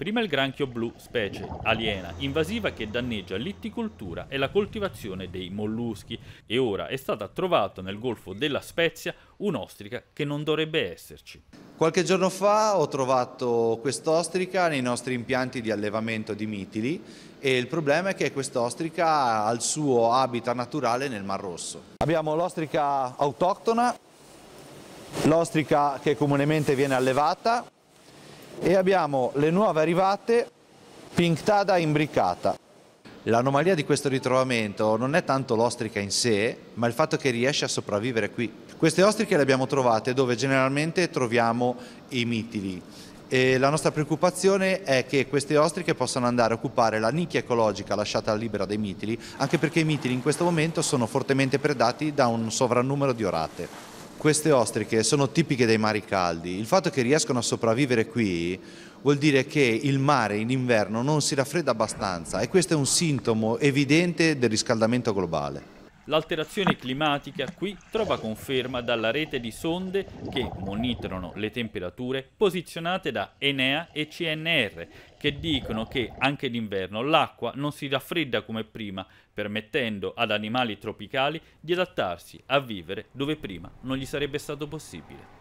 Prima il granchio blu, specie aliena, invasiva che danneggia l'itticoltura e la coltivazione dei molluschi e ora è stata trovata nel golfo della Spezia un'ostrica che non dovrebbe esserci. Qualche giorno fa ho trovato quest'ostrica nei nostri impianti di allevamento di mitili e il problema è che quest'ostrica ha il suo habitat naturale nel Mar Rosso. Abbiamo l'ostrica autoctona, l'ostrica che comunemente viene allevata e abbiamo le nuove arrivate pinctada imbricata. L'anomalia di questo ritrovamento non è tanto l'ostrica in sé, ma il fatto che riesce a sopravvivere qui. Queste ostriche le abbiamo trovate dove generalmente troviamo i mitili. E la nostra preoccupazione è che queste ostriche possano andare a occupare la nicchia ecologica lasciata libera dai mitili, anche perché i mitili in questo momento sono fortemente predati da un sovrannumero di orate queste ostriche sono tipiche dei mari caldi. Il fatto che riescono a sopravvivere qui vuol dire che il mare in inverno non si raffredda abbastanza e questo è un sintomo evidente del riscaldamento globale. L'alterazione climatica qui trova conferma dalla rete di sonde che monitorano le temperature posizionate da Enea e CNR, che dicono che anche d'inverno l'acqua non si raffredda come prima, permettendo ad animali tropicali di adattarsi a vivere dove prima non gli sarebbe stato possibile.